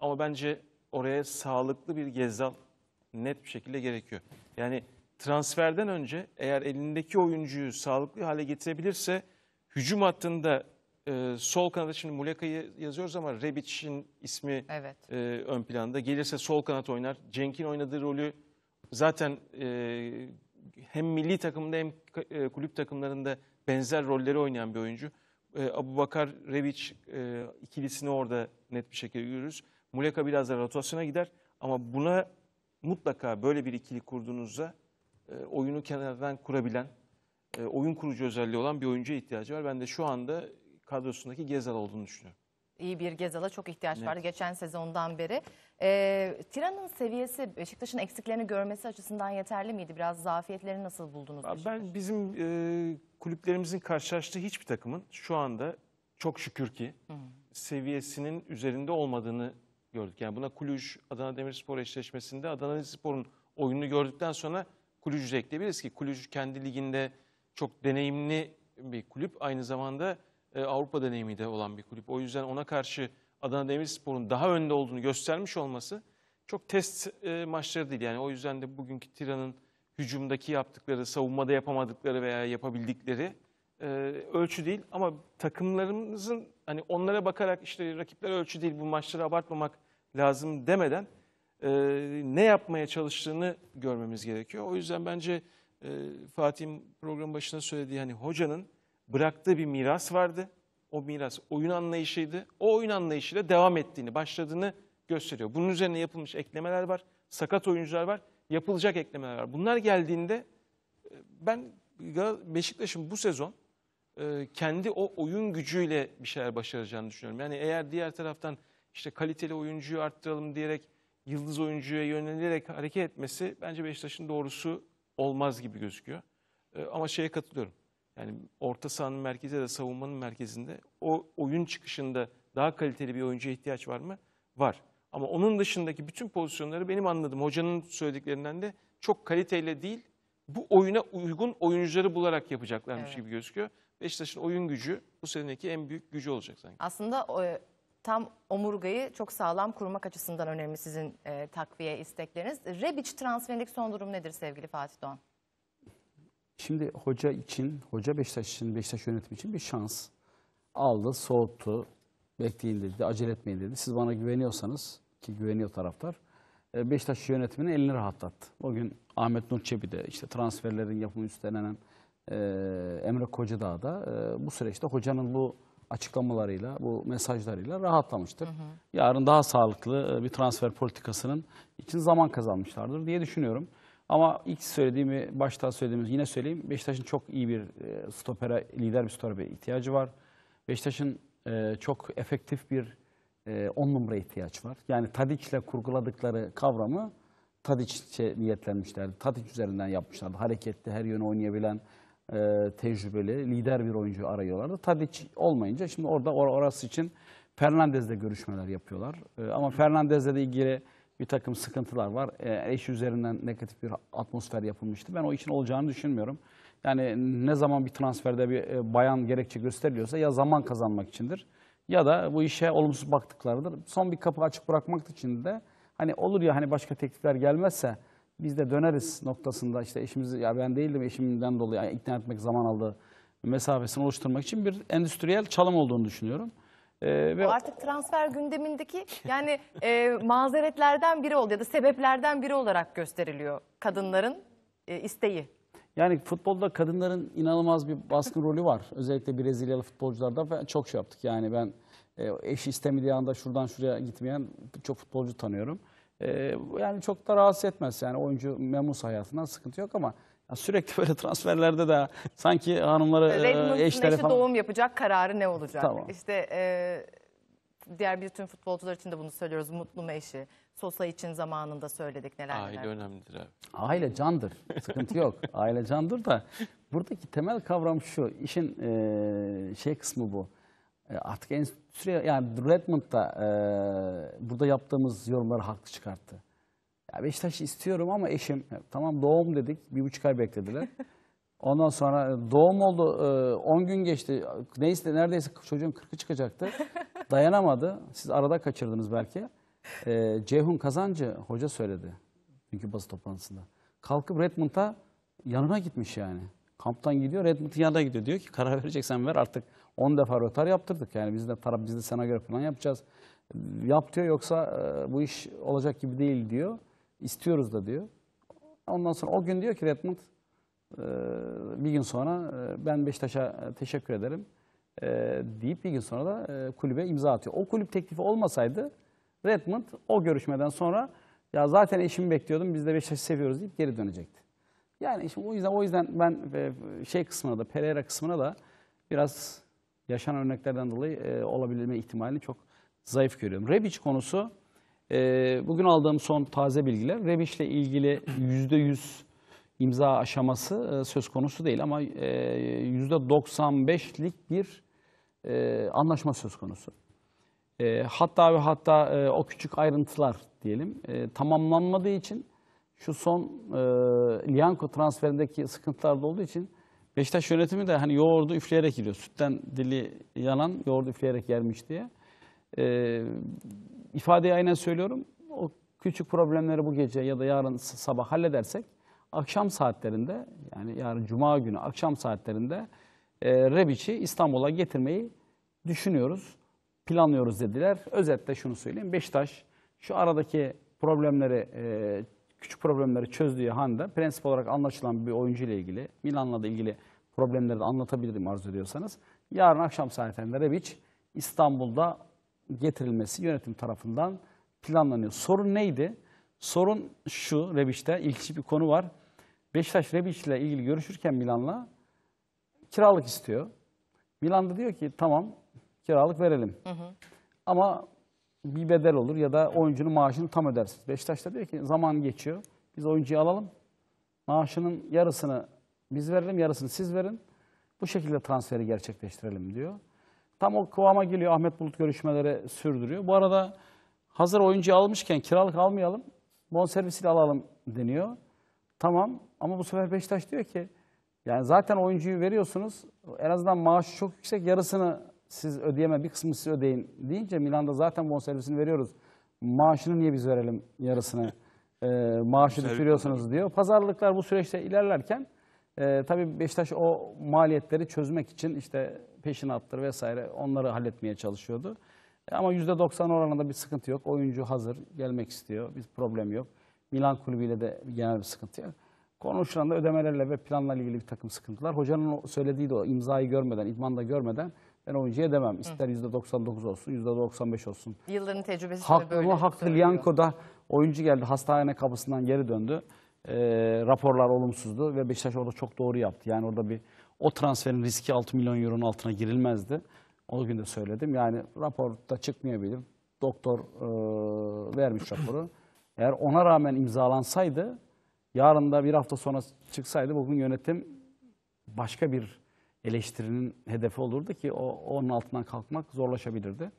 Ama bence oraya sağlıklı bir gezzal net bir şekilde gerekiyor. Yani transferden önce eğer elindeki oyuncuyu sağlıklı hale getirebilirse hücum hattında e, sol kanada şimdi Muleka'yı yazıyoruz ama Rebic'in ismi evet. e, ön planda. Gelirse sol kanat oynar. Cenk'in oynadığı rolü zaten e, hem milli takımda hem e, kulüp takımlarında benzer rolleri oynayan bir oyuncu. E, Abu Bakar, Rebic e, ikilisini orada net bir şekilde görürüz. Muleka biraz da rotasyona gider ama buna mutlaka böyle bir ikili kurduğunuzda e, oyunu kenardan kurabilen, e, oyun kurucu özelliği olan bir oyuncuya ihtiyacı var. Ben de şu anda kadrosundaki Gezal olduğunu düşünüyorum. İyi bir Gezal'a çok ihtiyaç var. geçen sezondan beri. E, Tiran'ın seviyesi Beşiktaş'ın eksiklerini görmesi açısından yeterli miydi? Biraz zafiyetleri nasıl buldunuz? Beşiktaş? Ben bizim e, kulüplerimizin karşılaştığı hiçbir takımın şu anda çok şükür ki hı, hı. seviyesinin üzerinde olmadığını gördük. Yani buna Kulüj, Adana Demirspor eşleşmesinde Adana Demirspor'un oyununu gördükten sonra Kulüj'ü ekleyebiliriz ki Kulüj kendi liginde çok deneyimli bir kulüp. Aynı zamanda e, Avrupa deneyimi de olan bir kulüp. O yüzden ona karşı Adana Demirspor'un daha önde olduğunu göstermiş olması çok test e, maçları değil. Yani o yüzden de bugünkü Tira'nın hücumdaki yaptıkları, savunmada yapamadıkları veya yapabildikleri e, ölçü değil. Ama takımlarımızın hani onlara bakarak işte rakipler ölçü değil bu maçları abartmamak lazım demeden e, ne yapmaya çalıştığını görmemiz gerekiyor. O yüzden bence e, Fatih'in program başında söylediği hani hocanın bıraktığı bir miras vardı. O miras oyun anlayışıydı. O oyun anlayışıyla devam ettiğini, başladığını gösteriyor. Bunun üzerine yapılmış eklemeler var. Sakat oyuncular var. Yapılacak eklemeler var. Bunlar geldiğinde ben Beşiktaş'ın bu sezon kendi o oyun gücüyle bir şeyler başaracağını düşünüyorum. Yani eğer diğer taraftan işte kaliteli oyuncuyu arttıralım diyerek yıldız oyuncuya yönelerek hareket etmesi bence Beşiktaş'ın doğrusu olmaz gibi gözüküyor. Ee, ama şeye katılıyorum. Yani orta sahanın merkezi de savunmanın merkezinde o oyun çıkışında daha kaliteli bir oyuncuya ihtiyaç var mı? Var. Ama onun dışındaki bütün pozisyonları benim anladığım hocanın söylediklerinden de çok kaliteyle değil bu oyuna uygun oyuncuları bularak yapacaklarmış evet. gibi gözüküyor. Beşiktaş'ın oyun gücü bu seneki en büyük gücü olacak sanki. Aslında o tam omurgayı çok sağlam kurmak açısından önemli sizin e, takviye istekleriniz. Rebic transferindeki son durum nedir sevgili Fatih Doğan? Şimdi hoca için, hoca Beşiktaş için, Beşiktaş yönetimi için bir şans aldı, soğuttu, bekleyin dedi, acele etmeyin dedi. Siz bana güveniyorsanız ki güveniyor taraftar, e, Beşiktaş yönetiminin elini rahatlattı. Bugün Ahmet Nur Çebi de işte transferlerin yapımı üstlenen e, Emre Kocadağ da e, bu süreçte hocanın bu açıklamalarıyla, bu mesajlarıyla rahatlamıştır. Hı hı. Yarın daha sağlıklı e, bir transfer politikasının için zaman kazanmışlardır diye düşünüyorum. Ama ilk söylediğimi, başta söylediğimiz yine söyleyeyim. Beşiktaş'ın çok iyi bir e, stopere, lider bir stopere ihtiyacı var. Beşiktaş'ın e, çok efektif bir on numara ihtiyaç var. Yani Tadiç'le kurguladıkları kavramı Tadiç'e niyetlenmişlerdi. Tadiç üzerinden yapmışlardı. Hareketli, her yönü oynayabilen, e, tecrübeli, lider bir oyuncu arıyorlardı. Tadic olmayınca şimdi orada or orası için Fernandez'le görüşmeler yapıyorlar. E, ama Fernandez'le de ilgili bir takım sıkıntılar var. E, eş üzerinden negatif bir atmosfer yapılmıştı. Ben o için olacağını düşünmüyorum. Yani ne zaman bir transferde bir e, bayan gerekçe gösteriliyorsa ya zaman kazanmak içindir ya da bu işe olumsuz baktıklarıdır. Son bir kapı açık bırakmak için de hani olur ya hani başka teklifler gelmezse biz de döneriz noktasında işte eşimiz ya ben değildim eşimden dolayı ikna etmek zaman aldı mesafesini oluşturmak için bir endüstriyel çalım olduğunu düşünüyorum. Ee, ve... O artık transfer gündemindeki yani e, mazeretlerden biri oldu ya da sebeplerden biri olarak gösteriliyor kadınların e, isteği. Yani futbolda kadınların inanılmaz bir baskın rolü var. Özellikle Brezilyalı futbolcularda çok şey yaptık. Yani ben e, eş istemediği anda şuradan şuraya gitmeyen çok futbolcu tanıyorum. E, yani çok da rahatsız etmez yani oyuncu memus hayatından sıkıntı yok ama ya sürekli böyle transferlerde de sanki hanımları e, eşleri falan. doğum yapacak kararı ne olacak? Tamam. İşte e, diğer bir tüm futbolcular için de bunu söylüyoruz. Mutlu mu eşi? Sosa için zamanında söyledik neler Aile önemlidir abi. Aile candır. Sıkıntı yok. Aile candır da buradaki temel kavram şu. İşin e, şey kısmı bu. E, artık en süre yani Redmond da e, burada yaptığımız yorumları haklı çıkarttı. Ya Beşiktaş istiyorum ama eşim e, tamam doğum dedik bir buçuk ay beklediler. Ondan sonra e, doğum oldu 10 e, gün geçti neyse neredeyse çocuğun kırkı çıkacaktı. Dayanamadı siz arada kaçırdınız belki. E, Ceyhun Kazancı hoca söyledi çünkü basın toplantısında. Kalkıp Redmond'a yanına gitmiş yani. Kamptan gidiyor Redmond'ın yanına gidiyor diyor ki karar vereceksen ver artık 10 defa rötar yaptırdık. Yani biz de taraf biz de sana göre falan yapacağız. Yap yoksa e, bu iş olacak gibi değil diyor. İstiyoruz da diyor. Ondan sonra o gün diyor ki Redmond e, bir gün sonra e, ben Beşiktaş'a e, teşekkür ederim e, deyip bir gün sonra da e, kulübe imza atıyor. O kulüp teklifi olmasaydı Redmond o görüşmeden sonra ya zaten eşimi bekliyordum biz de Beşiktaş'ı seviyoruz deyip geri dönecekti. Yani işte o yüzden o yüzden ben e, şey kısmına da Pereira kısmına da biraz yaşanan örneklerden dolayı e, olabilme ihtimalini çok zayıf görüyorum. Rebic konusu e, bugün aldığım son taze bilgiler Rebic ile ilgili %100 imza aşaması e, söz konusu değil ama e, %95'lik bir e, anlaşma söz konusu. E, hatta ve hatta e, o küçük ayrıntılar diyelim e, tamamlanmadığı için şu son e, Lianco transferindeki sıkıntılar da olduğu için Beşiktaş yönetimi de hani yoğurdu üfleyerek yiyor. Sütten dili yalan, yoğurdu üfleyerek yermiş diye. E, ifadeyi aynen söylüyorum. O küçük problemleri bu gece ya da yarın sabah halledersek akşam saatlerinde yani yarın cuma günü akşam saatlerinde e, Rebiç'i İstanbul'a getirmeyi düşünüyoruz, planlıyoruz dediler. Özetle şunu söyleyeyim. Beşiktaş şu aradaki problemleri e, küçük problemleri çözdüğü handa prensip olarak anlaşılan bir oyuncu ile ilgili, Milan'la da ilgili problemleri de anlatabilirim arzu ediyorsanız. Yarın akşam saatlerinde Rebic İstanbul'da getirilmesi yönetim tarafından planlanıyor. Sorun neydi? Sorun şu Rebic'te ilginç bir konu var. Beşiktaş Rebic ile ilgili görüşürken Milan'la kiralık istiyor. Milan da diyor ki tamam kiralık verelim. Hı hı. Ama bir bedel olur ya da oyuncunun maaşını tam ödersiniz. da diyor ki zaman geçiyor. Biz oyuncuyu alalım. Maaşının yarısını biz verelim, yarısını siz verin. Bu şekilde transferi gerçekleştirelim diyor. Tam o kıvama geliyor. Ahmet Bulut görüşmeleri sürdürüyor. Bu arada hazır oyuncuyu almışken kiralık almayalım. Bonservisiyle alalım deniyor. Tamam ama bu sefer Beşiktaş diyor ki yani zaten oyuncuyu veriyorsunuz. En azından maaşı çok yüksek yarısını siz ödeyeme bir kısmı siz ödeyin deyince Milan'da zaten bonservisini veriyoruz. Maaşını niye biz verelim yarısını? e, maaşı düşürüyorsunuz diyor. Pazarlıklar bu süreçte ilerlerken e, tabii Beşiktaş o maliyetleri çözmek için işte peşinattır vesaire onları halletmeye çalışıyordu. E, ama %90 oranında bir sıkıntı yok. Oyuncu hazır, gelmek istiyor. Bir problem yok. Milan kulübüyle de genel bir sıkıntı yok. Konuşulan da ödemelerle ve planla ilgili bir takım sıkıntılar. Hocanın söylediği de o imzayı görmeden, idmanda görmeden ben oyuncuya demem. İster Hı. %99 olsun, %95 olsun. Yılların tecrübesi Hak, böyle. Hakkı Lianko'da oyuncu geldi, hastane kapısından geri döndü. E, raporlar olumsuzdu ve Beşiktaş orada çok doğru yaptı. Yani orada bir o transferin riski 6 milyon euronun altına girilmezdi. O gün de söyledim. Yani raporda çıkmayabilir. Doktor e, vermiş raporu. Eğer ona rağmen imzalansaydı, yarın da bir hafta sonra çıksaydı bugün yönetim başka bir eleştirinin hedefi olurdu ki o onun altından kalkmak zorlaşabilirdi.